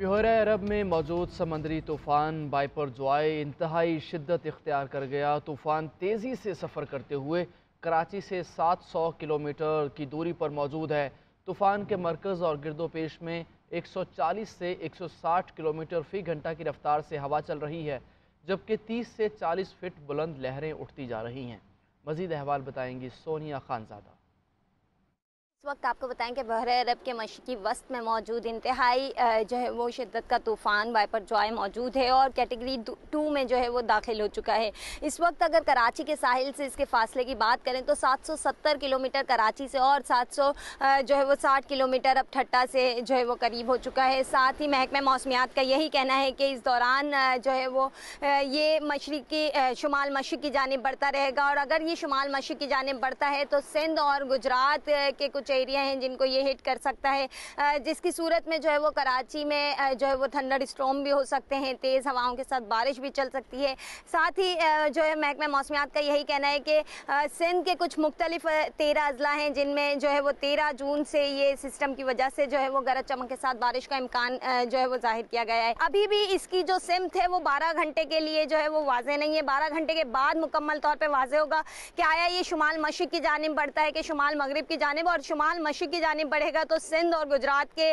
pure अरब में मौजूद समंदरी तूफ़ान बाइपर जुआ इंतहाई शिद्दत इख्तियार कर गया तूफ़ान तेज़ी से सफ़र करते हुए कराची से 700 किलोमीटर की दूरी पर मौजूद है तूफ़ान के मरकज़ और गिरदोपेश में 140 से 160 किलोमीटर फ़ी घंटा की रफ्तार से हवा चल रही है जबकि 30 से 40 फिट बुलंद लहरें उठती जा रही हैं मज़ीद अहवाल बताएंगी सोनिया खानजादा इस वक्त आपको बताएं कि बहर अरब के मशी वस्त में मौजूद इंतहाई जो है वो शिदत का तूफ़ान वाइपर जॉय मौजूद है और कैटेगरी टू में जो है वो दाखिल हो चुका है इस वक्त अगर कराची के साहिल से इसके फासले की बात करें तो 770 किलोमीटर कराची से और 700 जो है वो 60 किलोमीटर अब ठट्टा से जो है वो करीब हो चुका है साथ ही महकमे मौसमियात का यही कहना है कि इस दौरान जो है वो ये मशरकी शुमाल मशरक़ की जानब बढ़ता रहेगा और अगर ये शुमाल मशरक़ की जानब बढ़ता है तो सिंध और गुजरात के कुछ कुछ एरिया हैं जिनको ये हिट कर सकता है जिसकी सूरत में जो है वो कराची में जो है वो थंडर स्ट्रॉम भी हो सकते हैं तेज़ हवाओं के साथ बारिश भी चल सकती है साथ ही जो है महकमे मौसमियात का यही कहना है कि सिंध के कुछ मुख्तलिफ तेरह अजला हैं जिनमें जो है वो तेरह जून से ये सिस्टम की वजह से जो है वो गरज चमक के साथ बारिश का इम्कान जो है वो जाहिर किया गया है अभी भी इसकी जो सिमत है वो बारह घंटे के लिए जो है वो वाजे नहीं है बारह घंटे के बाद मुकम्मल तौर पर वाजे होगा कि आया ये शुमाल मशरक की जानब बढ़ता है कि शुमाल मगरब की जानब और शुमाल मशीक की जानब बढ़ेगा तो सिंध और गुजरात के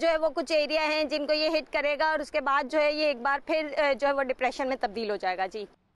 जो है वो कुछ एरिया हैं जिनको ये हिट करेगा और उसके बाद जो है ये एक बार फिर जो है वो डिप्रेशन में तब्दील हो जाएगा जी